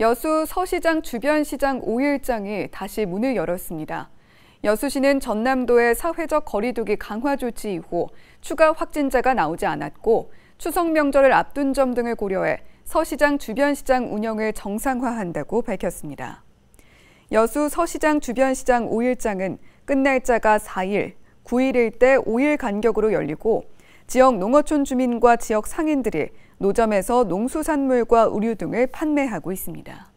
여수 서시장 주변 시장 5일장이 다시 문을 열었습니다. 여수시는 전남도의 사회적 거리두기 강화 조치 이후 추가 확진자가 나오지 않았고 추석 명절을 앞둔 점 등을 고려해 서시장 주변 시장 운영을 정상화한다고 밝혔습니다. 여수 서시장 주변 시장 5일장은 끝날자가 4일, 9일일 때 5일 간격으로 열리고 지역 농어촌 주민과 지역 상인들이 노점에서 농수산물과 의류 등을 판매하고 있습니다.